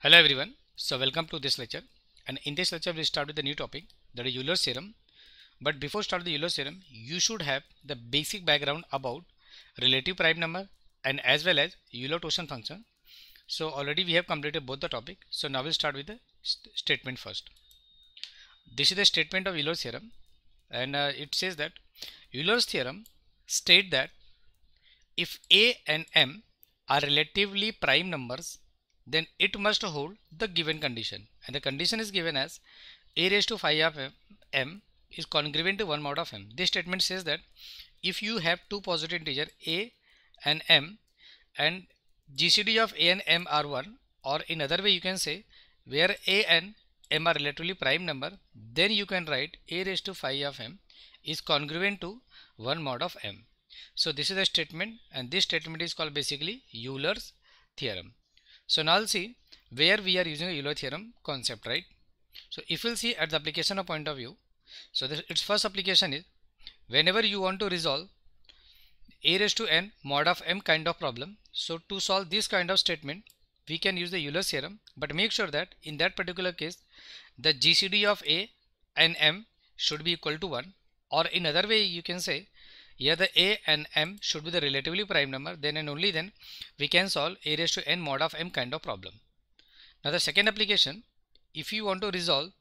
Hello everyone. So welcome to this lecture. And in this lecture we start with the new topic that is Euler's theorem. But before start the Euler's theorem, you should have the basic background about relative prime number and as well as Euler torsion function. So already we have completed both the topic. So now we'll start with the st statement first. This is the statement of Euler's theorem and uh, it says that Euler's theorem state that if A and M are relatively prime numbers then it must hold the given condition and the condition is given as a raised to phi of m, m is congruent to 1 mod of m. This statement says that if you have two positive integers a and m and GCD of a and m are 1 or in other way you can say where a and m are relatively prime number then you can write a raised to phi of m is congruent to 1 mod of m. So this is a statement and this statement is called basically Euler's theorem. So now we'll see where we are using the Euler theorem concept, right? So if we'll see at the application of point of view, so this, its first application is whenever you want to resolve a raised to n mod of m kind of problem. So to solve this kind of statement, we can use the Euler theorem, but make sure that in that particular case, the GCD of a and m should be equal to 1 or in other way you can say here the a and m should be the relatively prime number then and only then we can solve a raised to n mod of m kind of problem. Now the second application if you want to resolve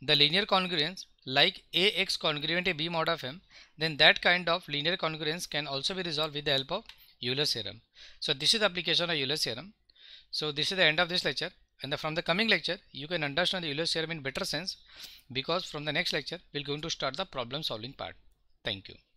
the linear congruence like ax congruent a b mod of m then that kind of linear congruence can also be resolved with the help of Euler's theorem. So this is the application of Euler's theorem. So this is the end of this lecture and the, from the coming lecture you can understand the Euler's theorem in better sense because from the next lecture we are going to start the problem solving part. Thank you.